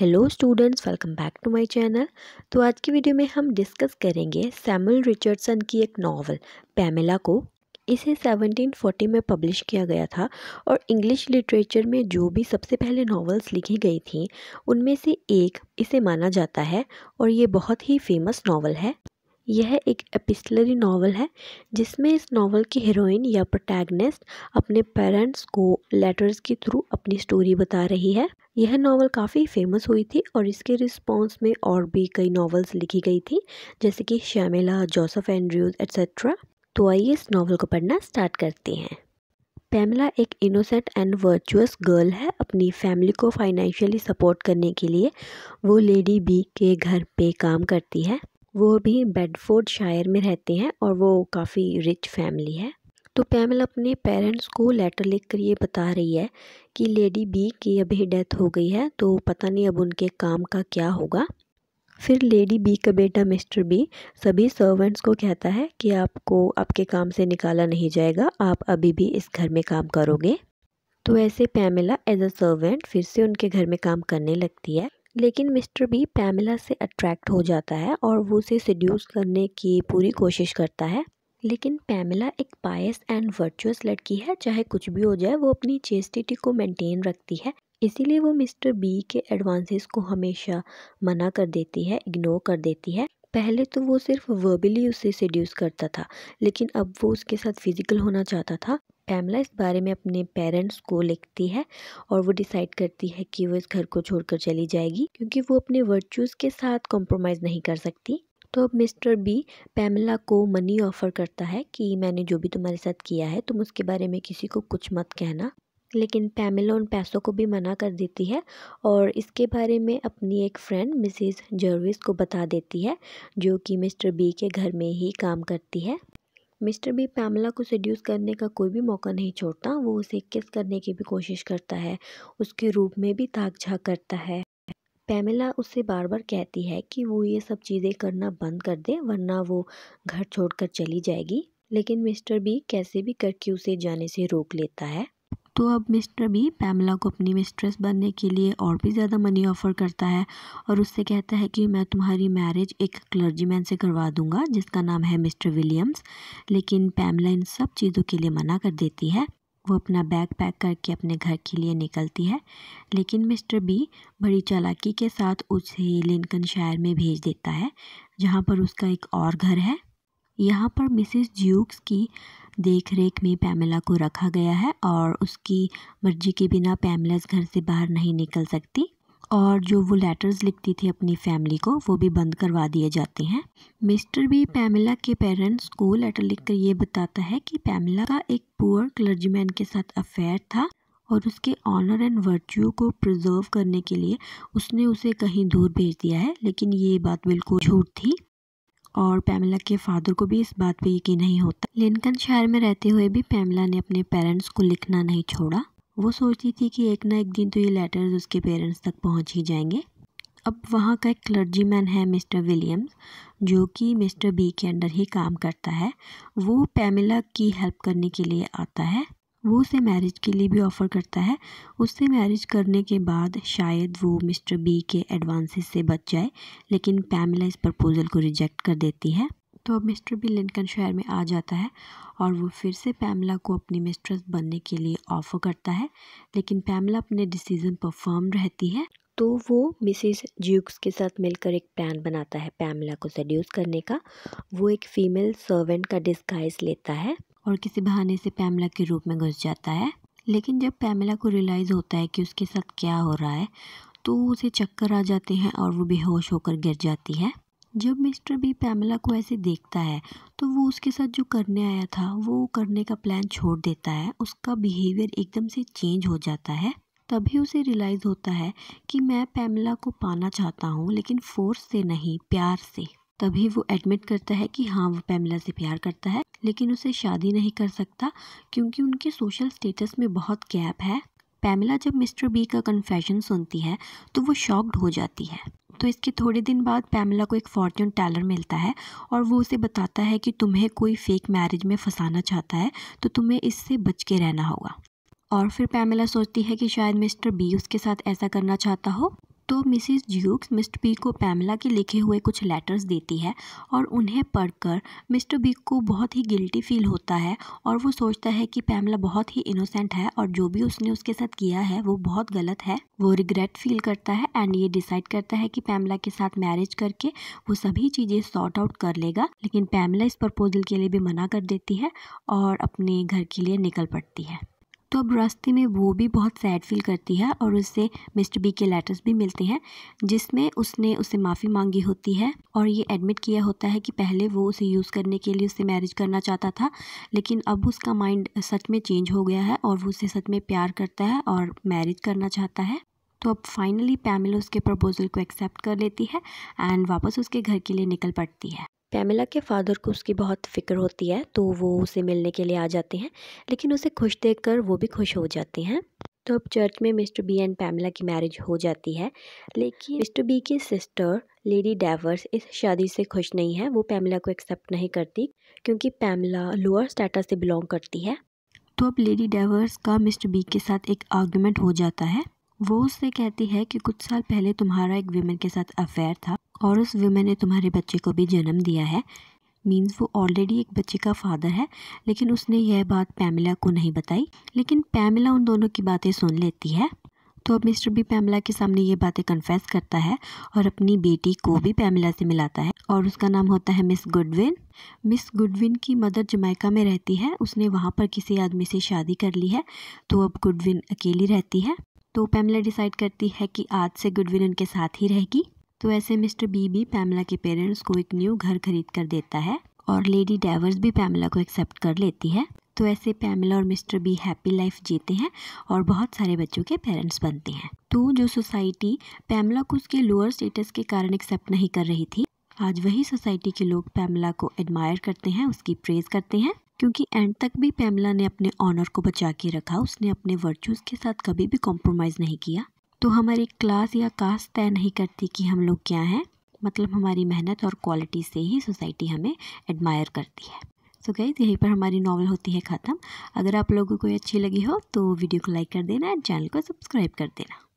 hello students welcome back to my channel तो आज की वीडियो में हम डिस्कस करेंगे सैमुअल रिचर्डसन की एक नॉवल पैमेला को इसे 1740 में पब्लिश किया गया था और इंग्लिश लिटरेचर में जो भी सबसे पहले नॉवेल्स लिखी गई थी उनमें से एक इसे माना जाता है और ये बहुत ही फेमस नॉवल है यह एक एपिसलरी नावल है जिसमें इस नावल की हीरोइन या प्रोटैगनिस्ट अपने पेरेंट्स को लेटर्स के थ्रू अपनी स्टोरी बता रही है यह नावल काफ़ी फेमस हुई थी और इसके रिस्पांस में और भी कई नावल्स लिखी गई थी जैसे कि श्यामेला जोसफ एंड्रयूज एट्सेट्रा तो आइए इस नावल को पढ़ना स्टार्ट करते हैं पैमला एक इनोसेंट एंड वर्चुअस गर्ल है अपनी फैमिली को फाइनेंशियली सपोर्ट करने के लिए वो लेडी बी के घर पे काम करती है वो भी शायर में रहते हैं और वो काफ़ी रिच फैमिली है तो पैमल अपने पेरेंट्स को लेटर लिख कर ये बता रही है कि लेडी बी की अभी डेथ हो गई है तो पता नहीं अब उनके काम का क्या होगा फिर लेडी बी का बेटा मिस्टर बी सभी सर्वेंट्स को कहता है कि आपको आपके काम से निकाला नहीं जाएगा आप अभी भी इस घर में काम करोगे तो ऐसे पैमेला एज अ सर्वेंट फिर से उनके घर में काम करने लगती है लेकिन मिस्टर बी पैमिला से अट्रैक्ट हो जाता है और वो उसे सड्यूस करने की पूरी कोशिश करता है लेकिन पैमिला एक पायस एंड वर्चुअस लड़की है चाहे कुछ भी हो जाए वो अपनी चेस्टिटी को मेंटेन रखती है इसीलिए वो मिस्टर बी के एडवांसेस को हमेशा मना कर देती है इग्नोर कर देती है पहले तो वो सिर्फ वर्बली उसे सड्यूस करता था लेकिन अब वो उसके साथ फिज़िकल होना चाहता था पैमला इस बारे में अपने पेरेंट्स को लिखती है और वो डिसाइड करती है कि वो इस घर को छोड़कर चली जाएगी क्योंकि वो अपने वर्चूज़ के साथ कॉम्प्रोमाइज़ नहीं कर सकती तो अब मिस्टर बी पैमला को मनी ऑफ़र करता है कि मैंने जो भी तुम्हारे साथ किया है तुम उसके बारे में किसी को कुछ मत कहना लेकिन पैमिला उन पैसों को भी मना कर देती है और इसके बारे में अपनी एक फ्रेंड मिसेस जर्विस को बता देती है जो कि मिस्टर बी के घर में ही काम करती है मिस्टर बी पैमला को सड्यूस करने का कोई भी मौका नहीं छोड़ता वो उसे किस करने की भी कोशिश करता है उसके रूप में भी ताक झाक करता है पैमिला उससे बार बार कहती है कि वो ये सब चीज़ें करना बंद कर दे वरना वो घर छोड़कर चली जाएगी लेकिन मिस्टर बी कैसे भी करके उसे जाने से रोक लेता है तो अब मिस्टर बी पैमला को अपनी मिस्ट्रेस बनने के लिए और भी ज़्यादा मनी ऑफ़र करता है और उससे कहता है कि मैं तुम्हारी मैरिज एक क्लर्जीमैन से करवा दूंगा जिसका नाम है मिस्टर विलियम्स लेकिन पैमला इन सब चीज़ों के लिए मना कर देती है वो अपना बैग पैक करके अपने घर के लिए निकलती है लेकिन मिस्टर बी बड़ी चालाकी के साथ उसे लिंकन शायर में भेज देता है जहाँ पर उसका एक और घर है यहाँ पर मिसिस ज्यूक्स की देख रेख में पैमेला को रखा गया है और उसकी मर्जी के बिना पैमेला इस घर से बाहर नहीं निकल सकती और जो वो लेटर्स लिखती थी अपनी फैमिली को वो भी बंद करवा दिए जाते हैं मिस्टर भी पैमिला के पेरेंट्स को लेटर लिखकर ये बताता है कि पैमिला का एक पुअर क्लर्जीमैन के साथ अफेयर था और उसके ऑनर एंड वर्च्यू को प्रिजर्व करने के लिए उसने उसे कहीं दूर भेज दिया है लेकिन ये बात बिल्कुल झूठ थी और पैमला के फादर को भी इस बात पे यकीन नहीं होता लिंकन शहर में रहते हुए भी पैमला ने अपने पेरेंट्स को लिखना नहीं छोड़ा वो सोचती थी कि एक ना एक दिन तो ये लेटर्स उसके पेरेंट्स तक पहुंच ही जाएंगे अब वहाँ का एक मैन है मिस्टर विलियम्स जो कि मिस्टर बी के अंडर ही काम करता है वो पैमिला की हेल्प करने के लिए आता है वो उसे मैरिज के लिए भी ऑफ़र करता है उससे मैरिज करने के बाद शायद वो मिस्टर बी के एडवांसेस से बच जाए लेकिन पैमिला इस प्रपोज़ल को रिजेक्ट कर देती है तो अब मिस्टर बी लिंकन शहर में आ जाता है और वो फिर से पैमला को अपनी मिस्ट्रेस बनने के लिए ऑफ़र करता है लेकिन पैमिला अपने डिसीज़न पर फर्म रहती है तो वो मिसेस ज्यूक्स के साथ मिलकर एक प्लान बनाता है पैमिला को सड्यूस करने का वो एक फ़ीमेल सर्वेंट का डिस्गाइज लेता है और किसी बहाने से पैमला के रूप में घुस जाता है लेकिन जब पैमला को रियलाइज़ होता है कि उसके साथ क्या हो रहा है तो उसे चक्कर आ जाते हैं और वो बेहोश होकर गिर जाती है जब मिस्टर बी पैमला को ऐसे देखता है तो वो उसके साथ जो करने आया था वो करने का प्लान छोड़ देता है उसका बिहेवियर एकदम से चेंज हो जाता है तभी उसे रियलाइज़ होता है कि मैं पैमला को पाना चाहता हूँ लेकिन फोर्स से नहीं प्यार से तभी वो एडमिट करता है कि हाँ वो पैमला से प्यार करता है लेकिन उसे शादी नहीं कर सकता क्योंकि उनके सोशल स्टेटस में बहुत गैप है पैमिला जब मिस्टर बी का कन्फेशन सुनती है तो वो शॉक्ड हो जाती है तो इसके थोड़े दिन बाद पैमिला को एक फॉर्च्यून टेलर मिलता है और वो उसे बताता है कि तुम्हें कोई फेक मैरिज में फंसाना चाहता है तो तुम्हें इससे बच के रहना होगा और फिर पैमिला सोचती है कि शायद मिस्टर बी उसके साथ ऐसा करना चाहता हो तो मिसिस ज्यूक्स मिस्टर बी को पैमला के लिखे हुए कुछ लेटर्स देती है और उन्हें पढ़कर मिस्टर बी को बहुत ही गिल्टी फील होता है और वो सोचता है कि पैमला बहुत ही इनोसेंट है और जो भी उसने उसके साथ किया है वो बहुत गलत है वो रिग्रेट फील करता है एंड ये डिसाइड करता है कि पैमला के साथ मैरिज करके वो सभी चीज़ें सॉर्ट आउट कर लेगा लेकिन पैमला इस प्रपोजल के लिए भी मना कर देती है और अपने घर के लिए निकल पड़ती है तो अब रास्ते में वो भी बहुत सैड फील करती है और उससे मिस्टर बी के लेटर्स भी मिलते हैं जिसमें उसने उसे माफ़ी मांगी होती है और ये एडमिट किया होता है कि पहले वो उसे यूज़ करने के लिए उससे मैरिज करना चाहता था लेकिन अब उसका माइंड सच में चेंज हो गया है और वो उसे सच में प्यार करता है और मैरिज करना चाहता है तो अब फाइनली पैमिल उसके प्रपोज़ल को एक्सेप्ट कर लेती है एंड वापस उसके घर के लिए निकल पड़ती है पैमिला के फादर को उसकी बहुत फ़िक्र होती है तो वो उसे मिलने के लिए आ जाते हैं लेकिन उसे खुश देखकर वो भी खुश हो जाते हैं तो अब चर्च में मिस्टर बी एंड पैमिला की मैरिज हो जाती है लेकिन मिस्टर बी की सिस्टर लेडी डेवर्स इस शादी से खुश नहीं है वो पैमिला को एक्सेप्ट नहीं करती क्योंकि पैमिला लोअर स्टेटस से बिलोंग करती है तो अब लेडी डेवर्स का मिस्टर बी के साथ एक आर्ग्यूमेंट हो जाता है वो उससे कहती है कि कुछ साल पहले तुम्हारा एक वीमेन के साथ अफेयर था और उस वुमेन ने तुम्हारे बच्चे को भी जन्म दिया है मीन्स वो ऑलरेडी एक बच्चे का फादर है लेकिन उसने यह बात पैमिला को नहीं बताई लेकिन पैमिला उन दोनों की बातें सुन लेती है तो अब मिस्टर बी पैमिला के सामने ये बातें कन्फेस करता है और अपनी बेटी को भी पैमिला से मिलाता है और उसका नाम होता है मिस गुडविन मिस गुडविन की मदर जमैका में रहती है उसने वहाँ पर किसी आदमी से शादी कर ली है तो अब गुडविन अकेली रहती है तो पैमिला डिसाइड करती है कि आज से गुडविन उनके साथ ही रहेगी तो ऐसे मिस्टर बी भी पैमला के पेरेंट्स को एक न्यू घर खरीद कर देता है और लेडी डाइवर्स भी पैमला को एक्सेप्ट कर लेती है तो ऐसे पैमला और मिस्टर बी हैप्पी लाइफ जीते हैं और बहुत सारे बच्चों के पेरेंट्स बनते हैं तो जो सोसाइटी पैमला को उसके लोअर स्टेटस के कारण एक्सेप्ट नहीं कर रही थी आज वही सोसाइटी के लोग पैमला को एडमायर करते हैं उसकी प्रेज करते हैं क्योंकि एंड तक भी पैमला ने अपने ऑनर को बचा के रखा उसने अपने वर्चूज़ के साथ कभी भी कॉम्प्रोमाइज़ नहीं किया तो हमारी क्लास या कास्ट तय नहीं करती कि हम लोग क्या हैं मतलब हमारी मेहनत और क्वालिटी से ही सोसाइटी हमें एडमायर करती है सो so गई यहीं पर हमारी नावल होती है ख़त्म अगर आप लोगों को अच्छी लगी हो तो वीडियो को लाइक कर देना एंड चैनल को सब्सक्राइब कर देना